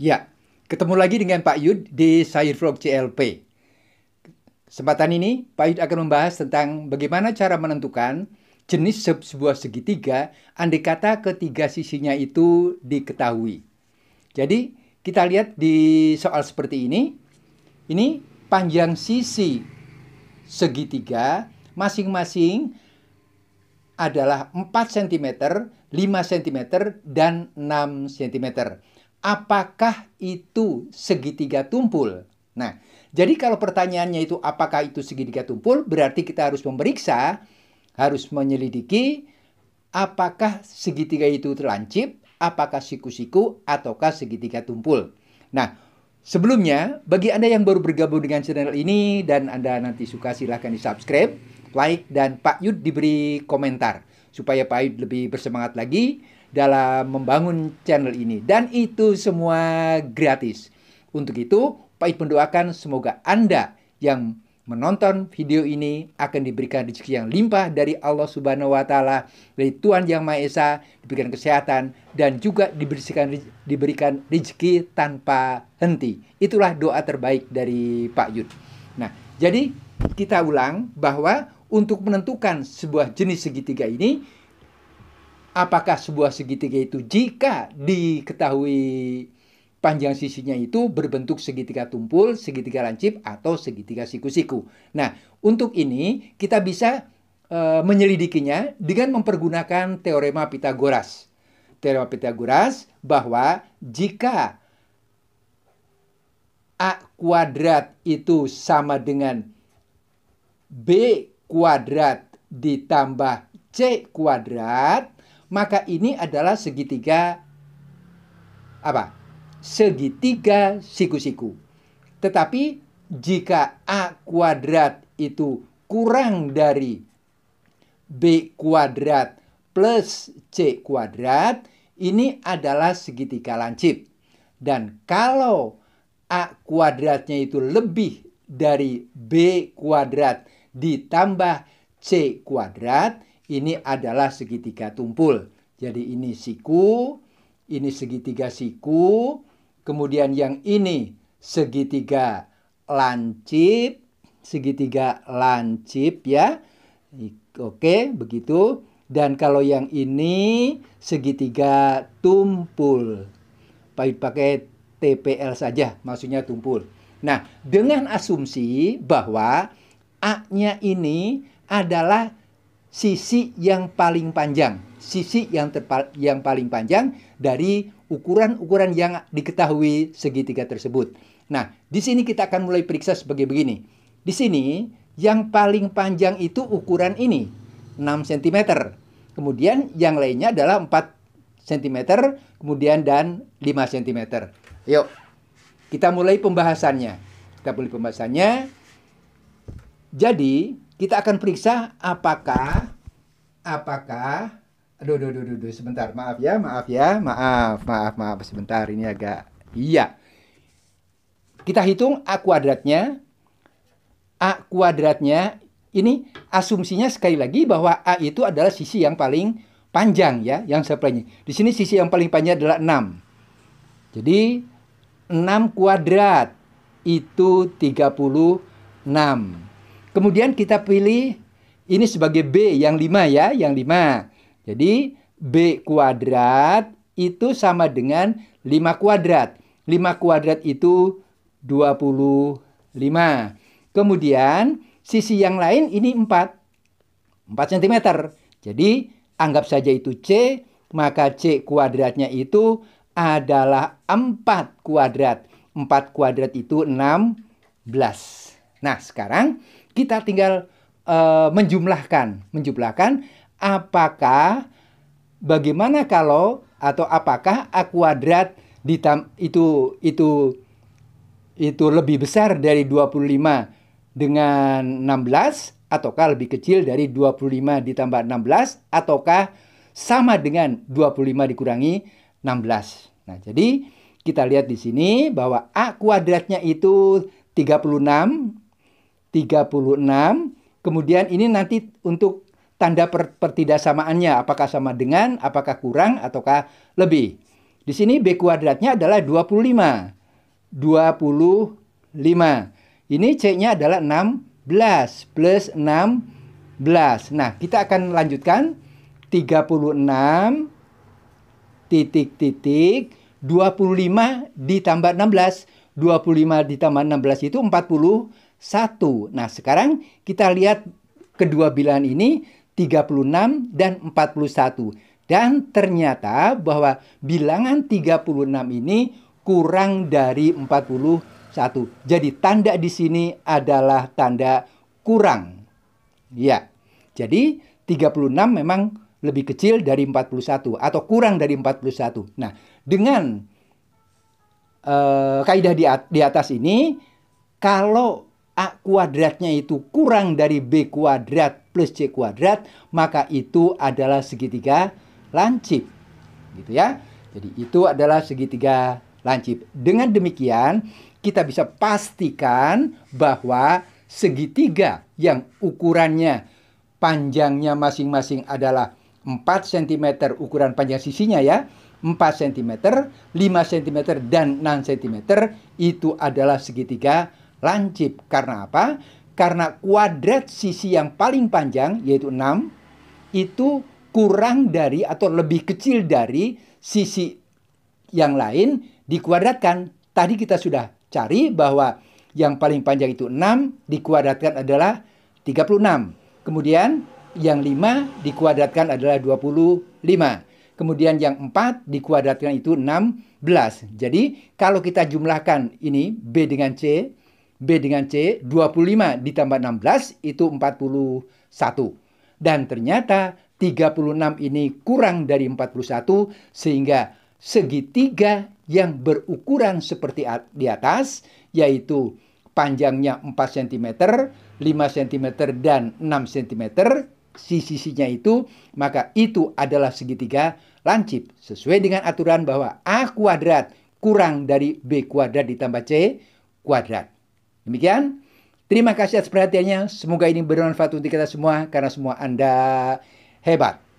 Ya, ketemu lagi dengan Pak Yud di Sayur Vlog CLP. Kesempatan ini, Pak Yud akan membahas tentang bagaimana cara menentukan jenis sebuah segitiga andai kata ketiga sisinya itu diketahui. Jadi, kita lihat di soal seperti ini. Ini panjang sisi segitiga masing-masing adalah 4 cm, 5 cm, dan 6 cm apakah itu segitiga tumpul? Nah, jadi kalau pertanyaannya itu apakah itu segitiga tumpul, berarti kita harus memeriksa, harus menyelidiki apakah segitiga itu terlancip, apakah siku-siku, ataukah segitiga tumpul. Nah, sebelumnya, bagi Anda yang baru bergabung dengan channel ini dan Anda nanti suka silahkan di-subscribe, like, dan Pak Yud diberi komentar supaya Pak Yud lebih bersemangat lagi dalam membangun channel ini. Dan itu semua gratis. Untuk itu, Pahit mendoakan semoga Anda yang menonton video ini akan diberikan rezeki yang limpah dari Allah Subhanahu wa taala, dari Tuhan Yang Maha Esa, diberikan kesehatan dan juga diberikan diberikan rezeki tanpa henti. Itulah doa terbaik dari Pak Yud. Nah, jadi kita ulang bahwa untuk menentukan sebuah jenis segitiga ini apakah sebuah segitiga itu jika diketahui panjang sisinya itu berbentuk segitiga tumpul, segitiga lancip, atau segitiga siku-siku. Nah, untuk ini kita bisa e, menyelidikinya dengan mempergunakan teorema Pitagoras. Teorema Pitagoras bahwa jika A kuadrat itu sama dengan B kuadrat ditambah C kuadrat, maka ini adalah segitiga apa? Segitiga siku-siku. Tetapi jika A kuadrat itu kurang dari B kuadrat plus C kuadrat, ini adalah segitiga lancip. Dan kalau A kuadratnya itu lebih dari B kuadrat ditambah C kuadrat, ini adalah segitiga tumpul. Jadi ini siku, ini segitiga siku, kemudian yang ini segitiga lancip, segitiga lancip ya. Oke, begitu. Dan kalau yang ini segitiga tumpul. Pakai TPL saja, maksudnya tumpul. Nah, dengan asumsi bahwa A-nya ini adalah sisi yang paling panjang, sisi yang terpa yang paling panjang dari ukuran-ukuran yang diketahui segitiga tersebut. Nah, di sini kita akan mulai periksa sebagai begini. Di sini yang paling panjang itu ukuran ini, 6 cm. Kemudian yang lainnya adalah 4 cm, kemudian dan 5 cm. Yuk, kita mulai pembahasannya. Kita mulai pembahasannya. Jadi, kita akan periksa apakah apakah aduh aduh aduh, aduh sebentar maaf ya maaf ya maaf maaf maaf sebentar ini agak iya kita hitung a kuadratnya a kuadratnya ini asumsinya sekali lagi bahwa a itu adalah sisi yang paling panjang ya yang sepanjang di sini sisi yang paling panjang adalah 6 jadi 6 kuadrat itu 36 Kemudian kita pilih ini sebagai B yang 5 ya, yang 5. Jadi B kuadrat itu sama dengan 5 kuadrat. 5 kuadrat itu 25. Kemudian sisi yang lain ini 4. 4 cm. Jadi anggap saja itu C, maka C kuadratnya itu adalah 4 kuadrat. 4 kuadrat itu 16. Nah, sekarang kita tinggal uh, menjumlahkan, menjumlahkan apakah bagaimana kalau atau apakah a kuadrat ditam, itu itu itu lebih besar dari 25 dengan 16 ataukah lebih kecil dari 25 ditambah 16 ataukah sama dengan 25 dikurangi 16. Nah, jadi kita lihat di sini bahwa A kuadratnya itu 36 36. Kemudian ini nanti untuk tanda per, pertidaksamaannya apakah sama dengan, apakah kurang ataukah lebih. Di sini B kuadratnya adalah 25. 25. Ini C-nya adalah 16 plus 16. Nah, kita akan lanjutkan 36 titik titik 25 ditambah 16. 25 ditambah 16 itu puluh. 1. Nah, sekarang kita lihat kedua bilangan ini 36 dan 41. Dan ternyata bahwa bilangan 36 ini kurang dari 41. Jadi tanda di sini adalah tanda kurang. Ya. Jadi 36 memang lebih kecil dari 41 atau kurang dari 41. Nah, dengan uh, kaidah di, di atas ini kalau A kuadratnya itu kurang dari B kuadrat plus C kuadrat, maka itu adalah segitiga lancip. Gitu ya. Jadi itu adalah segitiga lancip. Dengan demikian, kita bisa pastikan bahwa segitiga yang ukurannya panjangnya masing-masing adalah 4 cm ukuran panjang sisinya ya, 4 cm, 5 cm, dan 6 cm itu adalah segitiga lancip. Karena apa? Karena kuadrat sisi yang paling panjang, yaitu 6, itu kurang dari atau lebih kecil dari sisi yang lain dikuadratkan. Tadi kita sudah cari bahwa yang paling panjang itu 6, dikuadratkan adalah 36. Kemudian yang 5 dikuadratkan adalah 25. Kemudian yang 4 dikuadratkan itu 16. Jadi kalau kita jumlahkan ini B dengan C, B dengan C 25 ditambah 16 itu 41. Dan ternyata 36 ini kurang dari 41 sehingga segitiga yang berukuran seperti di atas yaitu panjangnya 4 cm, 5 cm dan 6 cm sisi-sisinya itu maka itu adalah segitiga lancip sesuai dengan aturan bahwa A kuadrat kurang dari B kuadrat ditambah C kuadrat. Demikian, terima kasih atas perhatiannya. Semoga ini bermanfaat untuk kita semua karena semua Anda hebat.